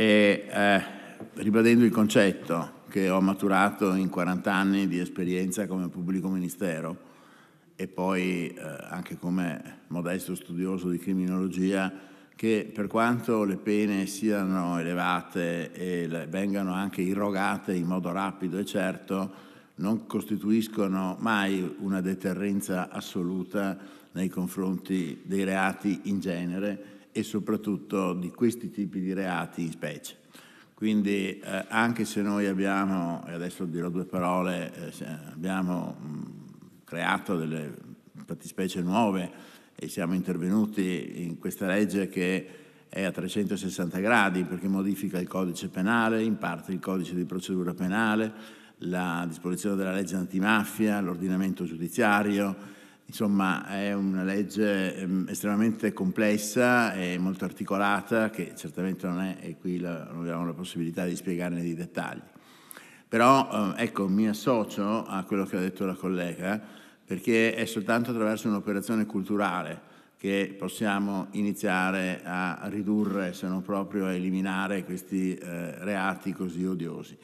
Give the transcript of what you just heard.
e eh, ribadendo il concetto che ho maturato in 40 anni di esperienza come pubblico ministero e poi eh, anche come modesto studioso di criminologia, che per quanto le pene siano elevate e vengano anche irrogate in modo rapido e certo, non costituiscono mai una deterrenza assoluta nei confronti dei reati in genere e soprattutto di questi tipi di reati in specie. Quindi eh, anche se noi abbiamo, e adesso dirò due parole, eh, abbiamo mh, creato delle fattispecie nuove e siamo intervenuti in questa legge che è a 360 gradi perché modifica il codice penale, in parte il codice di procedura penale, la disposizione della legge antimafia, l'ordinamento giudiziario, Insomma, è una legge ehm, estremamente complessa e molto articolata, che certamente non è, e qui la, non abbiamo la possibilità di spiegarne i dettagli. Però, ehm, ecco, mi associo a quello che ha detto la collega, perché è soltanto attraverso un'operazione culturale che possiamo iniziare a ridurre, se non proprio a eliminare, questi eh, reati così odiosi.